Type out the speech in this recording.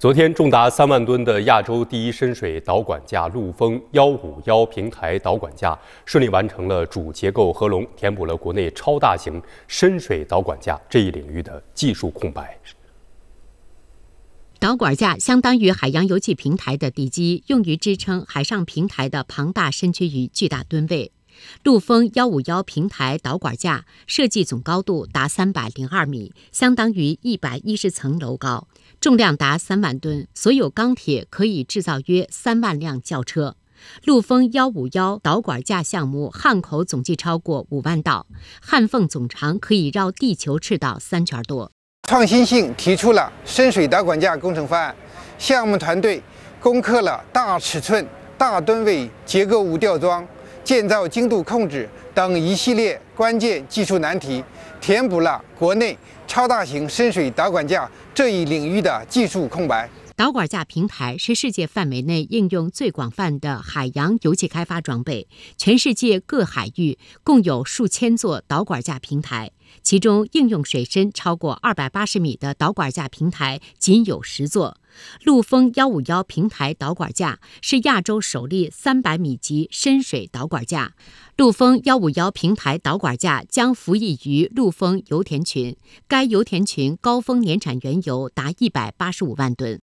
昨天，重达三万吨的亚洲第一深水导管架“陆丰幺五幺”平台导管架顺利完成了主结构合龙，填补了国内超大型深水导管架这一领域的技术空白。导管架相当于海洋油气平台的底基，用于支撑海上平台的庞大身躯与巨大吨位。陆丰幺五幺平台导管架设计总高度达三百零二米，相当于一百一十层楼高，重量达三万吨，所有钢铁可以制造约三万辆轿车。陆丰幺五幺导管架项目焊口总计超过五万道，焊缝总长可以绕地球赤道三圈多。创新性提出了深水导管架工程方案，项目团队攻克了大尺寸、大吨位结构物吊装。建造精度控制等一系列关键技术难题，填补了国内超大型深水导管架这一领域的技术空白。导管架平台是世界范围内应用最广泛的海洋油气开发装备，全世界各海域共有数千座导管架平台，其中应用水深超过二百八十米的导管架平台仅有十座。陆丰幺五幺平台导管架是亚洲首例三百米级深水导管架。陆丰幺五幺平台导管架将服役于陆丰油田群，该油田群高峰年产原油达一百八十五万吨。